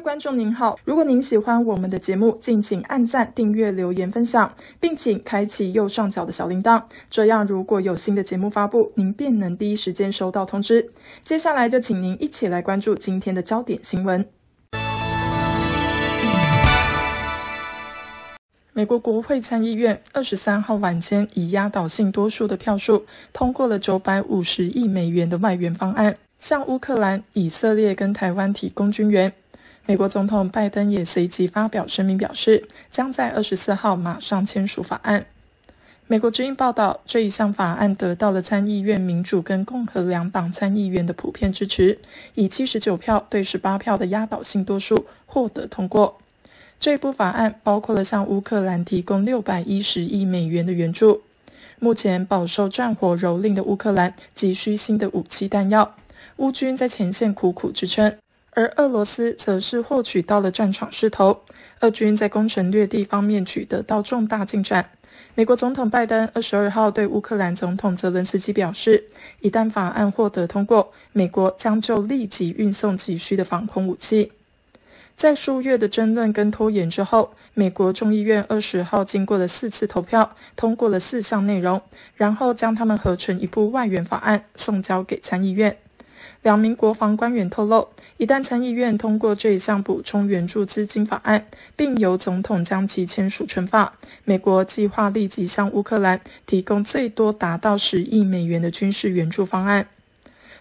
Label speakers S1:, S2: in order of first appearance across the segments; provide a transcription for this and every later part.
S1: 观众您好，如果您喜欢我们的节目，敬请按赞、订阅、留言、分享，并请开启右上角的小铃铛。这样，如果有新的节目发布，您便能第一时间收到通知。接下来就请您一起来关注今天的焦点新闻。美国国会参议院二十三号晚间以压倒性多数的票数通过了九百五十亿美元的外援方案，向乌克兰、以色列跟台湾提供军援。美国总统拜登也随即发表声明，表示将在二十四号马上签署法案。美国之音报道，这一项法案得到了参议院民主跟共和两党参议员的普遍支持，以七十九票对十八票的压倒性多数获得通过。这部法案包括了向乌克兰提供六百一十亿美元的援助。目前饱受战火蹂躏的乌克兰急需新的武器弹药，乌军在前线苦苦支撑。而俄罗斯则是获取到了战场势头，俄军在攻城略地方面取得到重大进展。美国总统拜登二十二号对乌克兰总统泽伦斯基表示，一旦法案获得通过，美国将就立即运送急需的防空武器。在数月的争论跟拖延之后，美国众议院二十号经过了四次投票，通过了四项内容，然后将他们合成一部外援法案，送交给参议院。两名国防官员透露，一旦参议院通过这一项补充援助资金法案，并由总统将其签署成法，美国计划立即向乌克兰提供最多达到十亿美元的军事援助方案。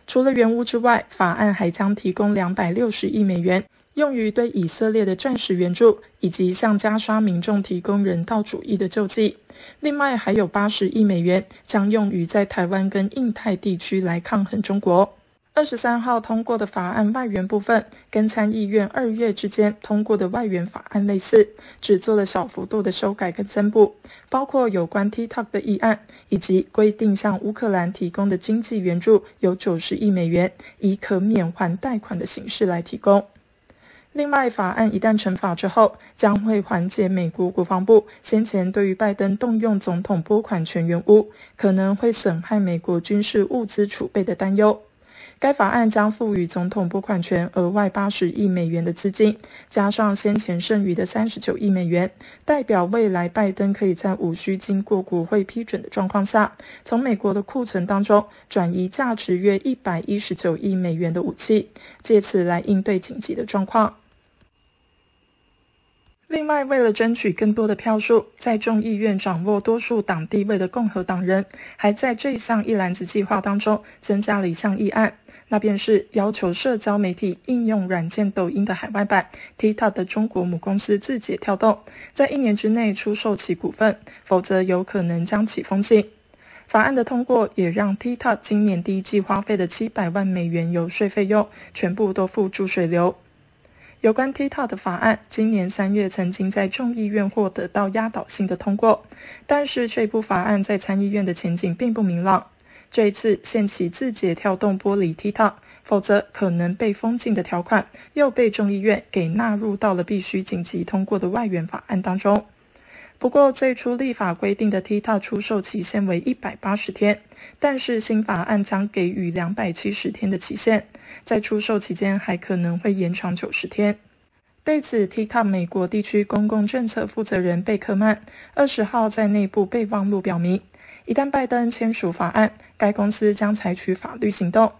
S1: 除了援乌之外，法案还将提供两百六十亿美元，用于对以色列的战时援助，以及向加沙民众提供人道主义的救济。另外，还有八十亿美元将用于在台湾跟印太地区来抗衡中国。二十三号通过的法案，外援部分跟参议院二月之间通过的外援法案类似，只做了小幅度的修改跟增补，包括有关 TikTok 的议案，以及规定向乌克兰提供的经济援助有九十亿美元，以可免还贷款的形式来提供。另外，法案一旦成法之后，将会缓解美国国防部先前对于拜登动用总统拨款权援屋可能会损害美国军事物资储备的担忧。该法案将赋予总统拨款权额外八十亿美元的资金，加上先前剩余的三十九亿美元，代表未来拜登可以在无需经过国会批准的状况下，从美国的库存当中转移价值约一百一十九亿美元的武器，借此来应对紧急的状况。另外，为了争取更多的票数，在众议院掌握多数党地位的共和党人，还在这项一揽子计划当中增加了一项议案。那便是要求社交媒体应用软件抖音的海外版 TikTok 的中国母公司字节跳动，在一年之内出售其股份，否则有可能将其封禁。法案的通过也让 TikTok 今年第一季花费的七百万美元游税费用全部都付诸水流。有关 TikTok 的法案，今年三月曾经在众议院获得到压倒性的通过，但是这部法案在参议院的前景并不明朗。这一次限起字节跳动玻璃 TikTok，否则可能被封禁的条款，又被众议院给纳入到了必须紧急通过的外援法案当中。不过，最初立法规定的 TikTok 出售期限为一百八十天，但是新法案将给予两百七十天的期限，在出售期间还可能会延长九十天。对此，TikTok 美国地区公共政策负责人贝克曼二十号在内部备忘录表明。一旦拜登签署法案，该公司将采取法律行动。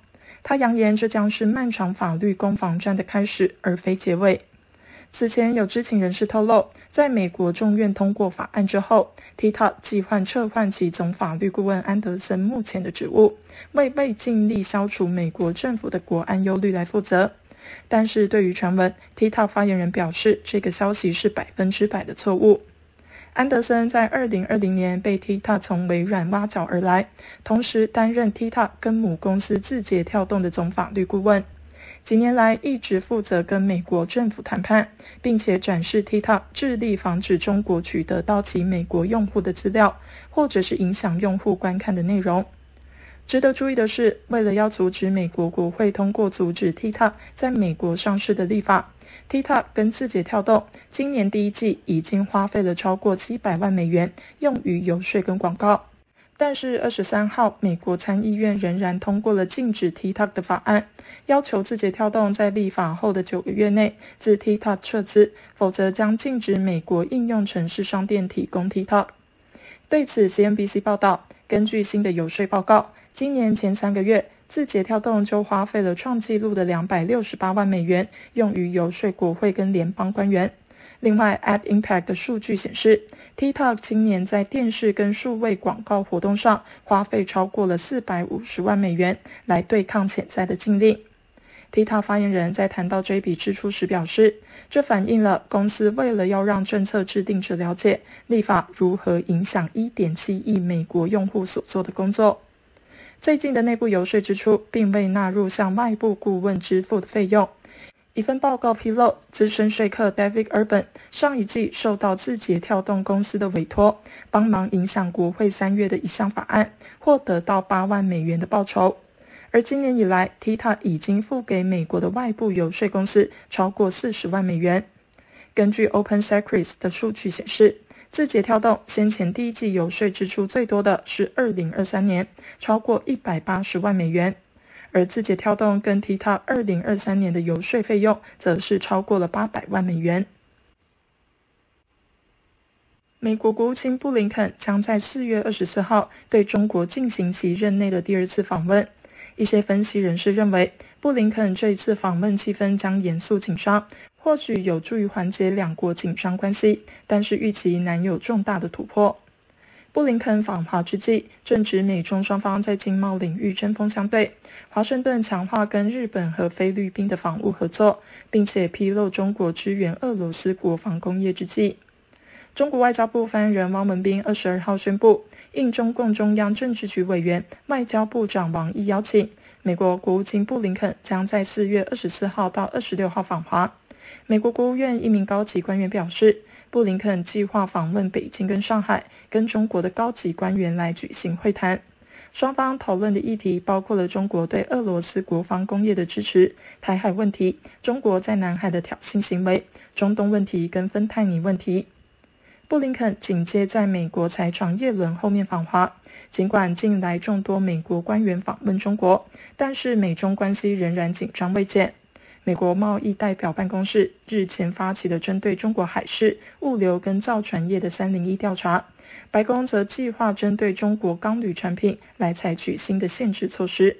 S1: 他扬言，这将是漫长法律攻防战的开始，而非结尾。此前有知情人士透露，在美国众院通过法案之后，TikTok 计划撤换其总法律顾问安德森目前的职务，为被尽力消除美国政府的国安忧虑来负责。但是，对于传闻，TikTok 发言人表示，这个消息是百分之百的错误。安德森在二零二零年被 TikTok 从微软挖角而来，同时担任 TikTok 跟母公司字节跳动的总法律顾问。几年来一直负责跟美国政府谈判，并且展示 TikTok 致力防止中国取得到其美国用户的资料，或者是影响用户观看的内容。值得注意的是，为了要阻止美国国会通过阻止 TikTok 在美国上市的立法。TikTok 跟字节跳动今年第一季已经花费了超过七百万美元用于游说跟广告，但是二十三号美国参议院仍然通过了禁止 TikTok 的法案，要求字节跳动在立法后的九个月内自 TikTok 撤资，否则将禁止美国应用程式商店提供 TikTok。对此，CNBC 报道，根据新的游说报告，今年前三个月。字节跳动就花费了创纪录的两百六十八万美元，用于游说国会跟联邦官员。另外，Ad Impact 的数据显示，TikTok 今年在电视跟数位广告活动上花费超过了四百五十万美元，来对抗潜在的禁令。TikTok 发言人在谈到这笔支出时表示，这反映了公司为了要让政策制定者了解立法如何影响一点七亿美国用户所做的工作。最近的内部游说支出并未纳入向外部顾问支付的费用。一份报告披露，资深说客 David Urban 上一季受到字节跳动公司的委托，帮忙影响国会三月的一项法案，获得到八万美元的报酬。而今年以来 t i t a 已经付给美国的外部游说公司超过四十万美元。根据 Open Secrets 的数据显示。字节跳动先前第一季游说支出最多的是二零二三年，超过一百八十万美元。而字节跳动跟 TikTok 二零二三年的游说费用，则是超过了八百万美元。美国国务卿布林肯将在四月二十四号对中国进行其任内的第二次访问。一些分析人士认为，布林肯这一次访问气氛将严肃紧张。或许有助于缓解两国紧张关系，但是预期难有重大的突破。布林肯访华之际，正值美中双方在经贸领域针锋相对，华盛顿强化跟日本和菲律宾的防务合作，并且披露中国支援俄罗斯国防工业之际。中国外交部发言人汪文斌二十二号宣布，应中共中央政治局委员、外交部长王毅邀请，美国国务卿布林肯将在四月二十四号到二十六号访华。美国国务院一名高级官员表示，布林肯计划访问北京跟上海，跟中国的高级官员来举行会谈。双方讨论的议题包括了中国对俄罗斯国防工业的支持、台海问题、中国在南海的挑衅行为、中东问题跟芬太尼问题。布林肯紧接在美国财长耶伦后面访华。尽管近来众多美国官员访问中国，但是美中关系仍然紧张未解。美国贸易代表办公室日前发起的针对中国海事物流跟造船业的301调查，白宫则计划针对中国钢铝产品来采取新的限制措施。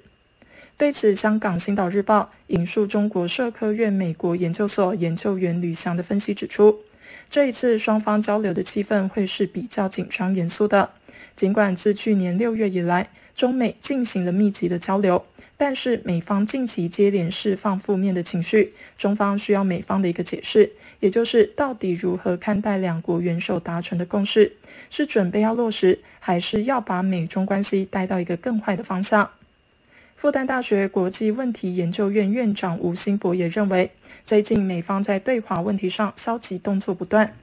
S1: 对此，香港《星岛日报》引述中国社科院美国研究所研究员吕翔的分析指出，这一次双方交流的气氛会是比较紧张严肃的。尽管自去年六月以来，中美进行了密集的交流。但是美方近期接连释放负面的情绪，中方需要美方的一个解释，也就是到底如何看待两国元首达成的共识，是准备要落实，还是要把美中关系带到一个更坏的方向？复旦大学国际问题研究院院长吴兴博也认为，最近美方在对华问题上消极动作不断，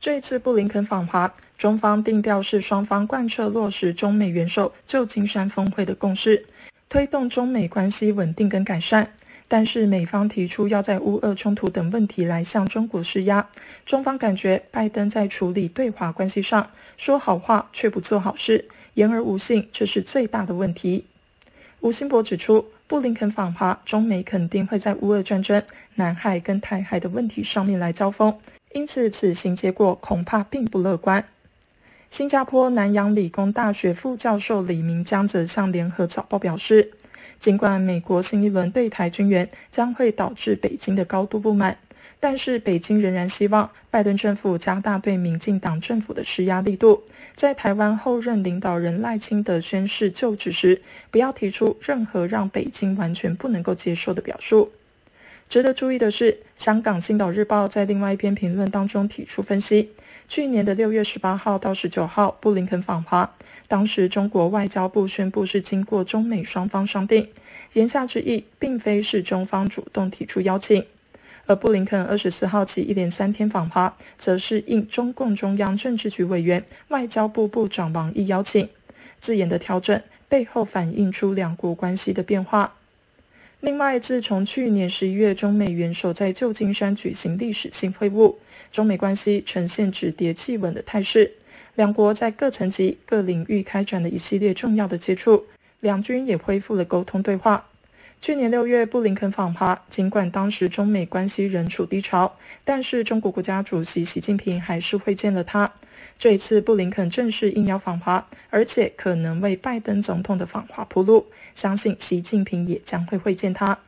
S1: 这一次布林肯访华，中方定调是双方贯彻落实中美元首旧金山峰会的共识。推动中美关系稳定跟改善，但是美方提出要在乌俄冲突等问题来向中国施压，中方感觉拜登在处理对华关系上说好话却不做好事，言而无信，这是最大的问题。吴兴博指出，布林肯访华，中美肯定会在乌俄战争、南海跟台海的问题上面来交锋，因此此行结果恐怕并不乐观。新加坡南洋理工大学副教授李明江则向《联合早报》表示，尽管美国新一轮对台军援将会导致北京的高度不满，但是北京仍然希望拜登政府加大对民进党政府的施压力度，在台湾后任领导人赖清德宣誓就职时，不要提出任何让北京完全不能够接受的表述。值得注意的是，香港《星岛日报》在另外一篇评论当中提出分析：去年的六月十八号到十九号，布林肯访华，当时中国外交部宣布是经过中美双方商定，言下之意并非是中方主动提出邀请；而布林肯二十四号起一连三天访华，则是应中共中央政治局委员、外交部部长王毅邀请。字眼的调整背后，反映出两国关系的变化。另外，自从去年十一月中美元首在旧金山举行历史性会晤，中美关系呈现止跌企稳的态势。两国在各层级、各领域开展了一系列重要的接触，两军也恢复了沟通对话。去年六月，布林肯访华，尽管当时中美关系仍处低潮，但是中国国家主席习近平还是会见了他。这一次，布林肯正式应邀访华，而且可能为拜登总统的访华铺路，相信习近平也将会会见他。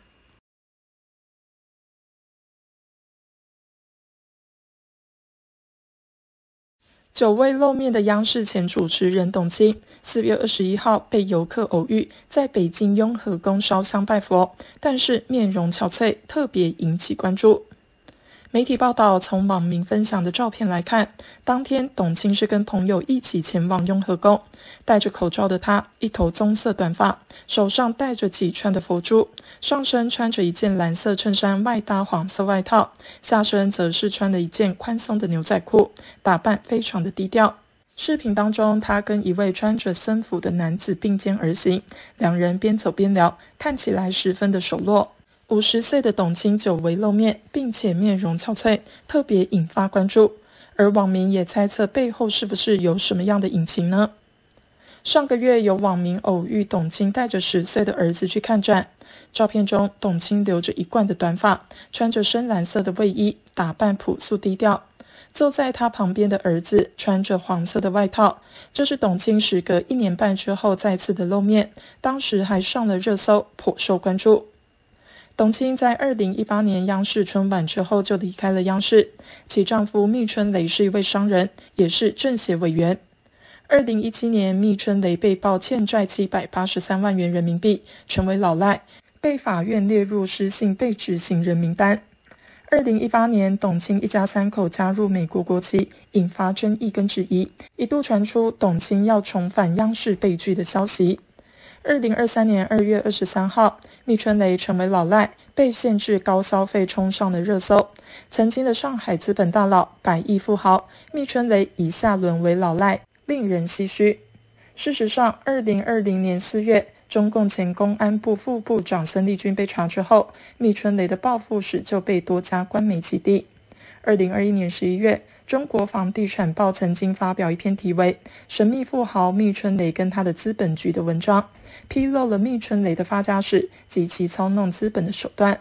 S1: 久未露面的央视前主持人董卿，四月二十一号被游客偶遇，在北京雍和宫烧香拜佛，但是面容憔悴，特别引起关注。媒体报道，从网民分享的照片来看，当天董卿是跟朋友一起前往雍和宫，戴着口罩的她，一头棕色短发，手上戴着几串的佛珠，上身穿着一件蓝色衬衫，外搭黄色外套，下身则是穿了一件宽松的牛仔裤，打扮非常的低调。视频当中，她跟一位穿着僧服的男子并肩而行，两人边走边聊，看起来十分的熟络。五十岁的董卿久违露面，并且面容憔悴，特别引发关注。而网民也猜测背后是不是有什么样的隐情呢？上个月有网民偶遇董卿带着十岁的儿子去看展，照片中董卿留着一贯的短发，穿着深蓝色的卫衣，打扮朴素低调。坐在他旁边的儿子穿着黄色的外套。这是董卿时隔一年半之后再次的露面，当时还上了热搜，颇受关注。董卿在二零一八年央视春晚之后就离开了央视，其丈夫密春雷是一位商人，也是政协委员。二零一七年，密春雷被曝欠债七百八十三万元人民币，成为老赖，被法院列入失信被执行人名单。二零一八年，董卿一家三口加入美国国籍，引发争议跟质疑，一度传出董卿要重返央视被拒的消息。二零二三年二月二十三号，密春雷成为老赖，被限制高消费，冲上了热搜。曾经的上海资本大佬、百亿富豪密春雷，一下沦为老赖，令人唏嘘。事实上，二零二零年四月，中共前公安部副部长孙立军被查之后，密春雷的报复史就被多家官媒击毙。二零二一年十一月。中国房地产报曾经发表一篇题为《神秘富豪密春雷跟他的资本局》的文章，披露了密春雷的发家史及其操弄资本的手段。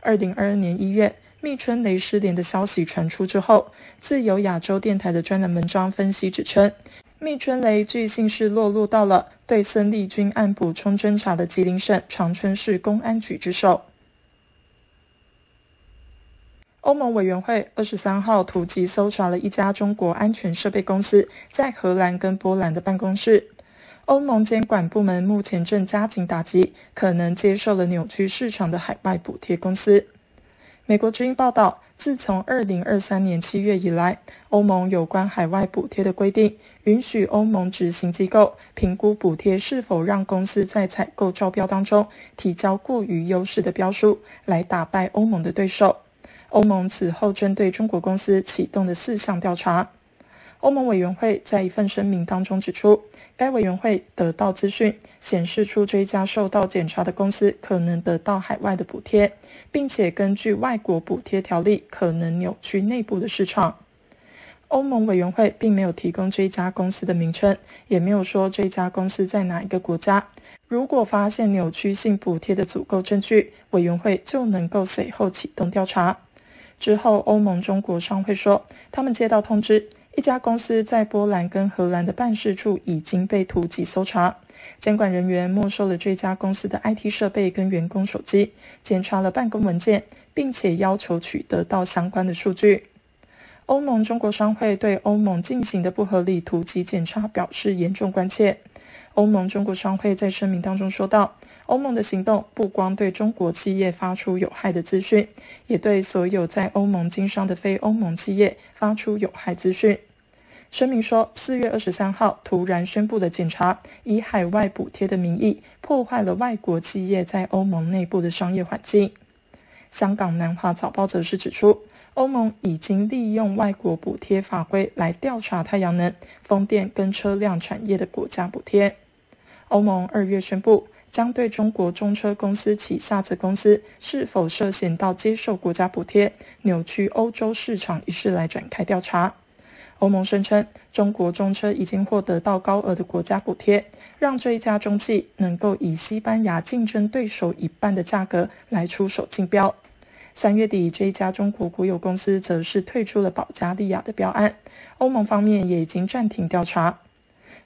S1: 二零二二年一月，密春雷失联的消息传出之后，自由亚洲电台的专栏文章分析指称，密春雷据信是落入到了对孙立军案补充侦查的吉林省长春市公安局之手。欧盟委员会二十三号突击搜查了一家中国安全设备公司在荷兰跟波兰的办公室。欧盟监管部门目前正加紧打击可能接受了扭曲市场的海外补贴公司。美国之音报道，自从二零二三年七月以来，欧盟有关海外补贴的规定，允许欧盟执行机构评估补贴是否让公司在采购招标当中提交过于优势的标书，来打败欧盟的对手。欧盟此后针对中国公司启动的四项调查，欧盟委员会在一份声明当中指出，该委员会得到资讯，显示出这家受到检查的公司可能得到海外的补贴，并且根据外国补贴条例可能扭曲内部的市场。欧盟委员会并没有提供这家公司的名称，也没有说这家公司在哪一个国家。如果发现扭曲性补贴的足够证据，委员会就能够随后启动调查。之后，欧盟中国商会说，他们接到通知，一家公司在波兰跟荷兰的办事处已经被突击搜查，监管人员没收了这家公司的 IT 设备跟员工手机，检查了办公文件，并且要求取得到相关的数据。欧盟中国商会对欧盟进行的不合理突击检查表示严重关切。欧盟中国商会在声明当中说道。欧盟的行动不光对中国企业发出有害的资讯，也对所有在欧盟经商的非欧盟企业发出有害资讯。声明说，四月二十三号突然宣布的检查，以海外补贴的名义，破坏了外国企业在欧盟内部的商业环境。香港南华早报则是指出，欧盟已经利用外国补贴法规来调查太阳能、风电跟车辆产业的国家补贴。欧盟二月宣布。将对中国中车公司旗下子公司是否涉嫌到接受国家补贴、扭曲欧洲市场一事来展开调查。欧盟声称，中国中车已经获得到高额的国家补贴，让这一家中企能够以西班牙竞争对手一半的价格来出手竞标。三月底，这一家中国国有公司则是退出了保加利亚的标案。欧盟方面也已经暂停调查。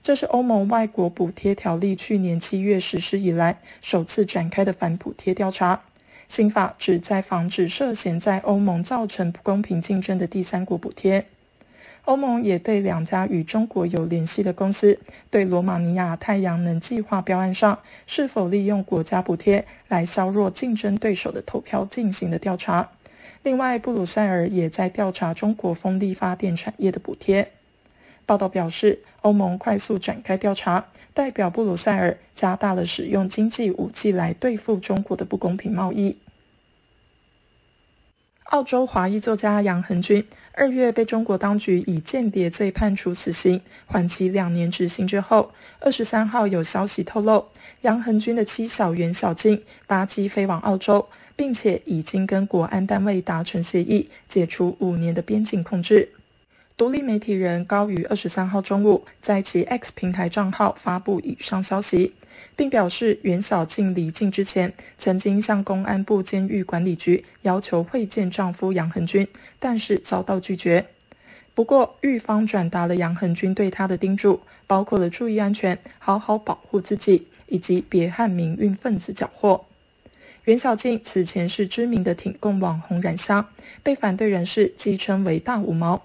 S1: 这是欧盟外国补贴条例去年七月实施以来首次展开的反补贴调查。新法旨在防止涉嫌在欧盟造成不公平竞争的第三国补贴。欧盟也对两家与中国有联系的公司对罗马尼亚太阳能计划标案上是否利用国家补贴来削弱竞争对手的投票进行了调查。另外，布鲁塞尔也在调查中国风力发电产业的补贴。报道表示，欧盟快速展开调查，代表布鲁塞尔加大了使用经济武器来对付中国的不公平贸易。澳洲华裔作家杨恒军二月被中国当局以间谍罪判处死刑，缓期两年执行之后，二十三号有消息透露，杨恒军的妻小袁小静搭机飞往澳洲，并且已经跟国安单位达成协议，解除五年的边境控制。独立媒体人高于二十三号中午在其 X 平台账号发布以上消息，并表示袁小静离境之前，曾经向公安部监狱管理局要求会见丈夫杨恒军，但是遭到拒绝。不过，狱方转达了杨恒军对他的叮嘱，包括了注意安全、好好保护自己，以及别和民运分子搅和。袁小静此前是知名的挺共网红染香，被反对人士讥称为“大五毛”。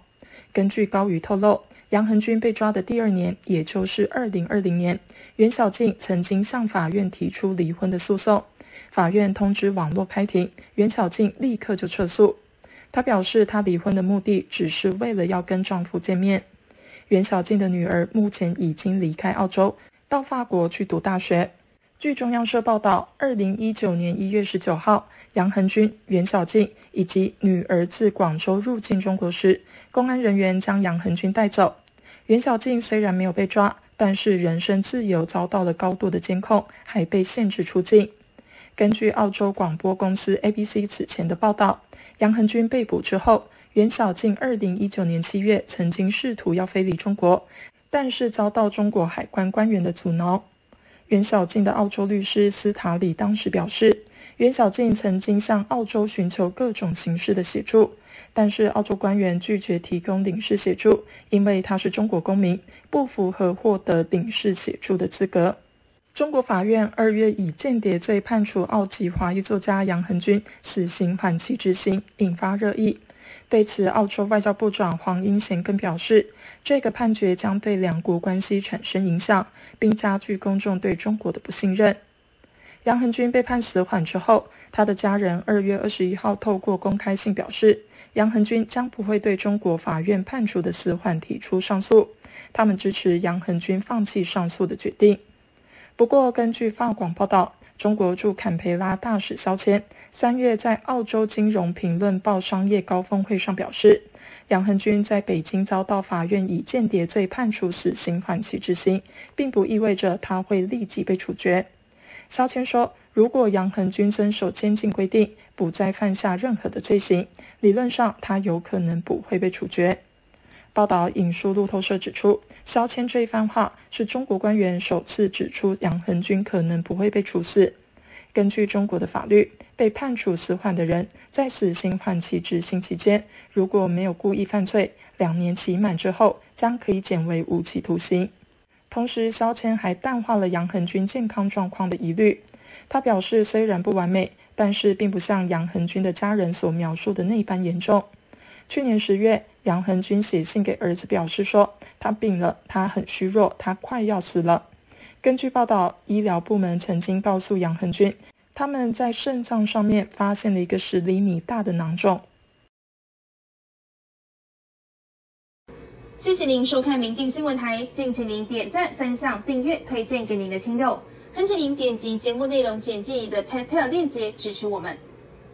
S1: 根据高瑜透露，杨恒军被抓的第二年，也就是二零二零年，袁小静曾经向法院提出离婚的诉讼，法院通知网络开庭，袁小静立刻就撤诉。她表示，她离婚的目的只是为了要跟丈夫见面。袁小静的女儿目前已经离开澳洲，到法国去读大学。据中央社报道，二零一九年一月十九号，杨恒军、袁小静以及女儿自广州入境中国时，公安人员将杨恒军带走。袁小静虽然没有被抓，但是人身自由遭到了高度的监控，还被限制出境。根据澳洲广播公司 ABC 此前的报道，杨恒军被捕之后，袁小静二零一九年七月曾经试图要飞离中国，但是遭到中国海关官员的阻挠。袁小静的澳洲律师斯塔里当时表示，袁小静曾经向澳洲寻求各种形式的协助，但是澳洲官员拒绝提供领事协助，因为他是中国公民，不符合获得领事协助的资格。中国法院二月以间谍罪判处澳籍华裔作家杨恒军死刑缓期执行，引发热议。对此，澳洲外交部长黄英贤更表示，这个判决将对两国关系产生影响，并加剧公众对中国的不信任。杨恒军被判死缓之后，他的家人二月二十一号透过公开信表示，杨恒军将不会对中国法院判处的死缓提出上诉，他们支持杨恒军放弃上诉的决定。不过，根据法广报道。中国驻坎培拉大使肖谦三月在澳洲金融评论报商业高峰会上表示，杨恒军在北京遭到法院以间谍罪判处死刑缓期执行，并不意味着他会立即被处决。肖谦说，如果杨恒军遵守监禁规定，不再犯下任何的罪行，理论上他有可能不会被处决。报道引述路透社指出，肖谦这一番话是中国官员首次指出杨恒军可能不会被处死。根据中国的法律，被判处死缓的人在死刑缓期执行期间，如果没有故意犯罪，两年期满之后将可以减为无期徒刑。同时，肖谦还淡化了杨恒军健康状况的疑虑。他表示，虽然不完美，但是并不像杨恒军的家人所描述的那般严重。去年十月，杨恒军写信给儿子，表示说他病了，他很虚弱，他快要死了。根据报道，医疗部门曾经告诉杨恒军，他们在肾脏上面发现了一个十厘米大的囊肿。谢谢您收看民进新闻台，敬请您点赞、分享、订阅、推荐给您的亲友，恳请您点击节目内容简介里的 PayPal 链接支持我们。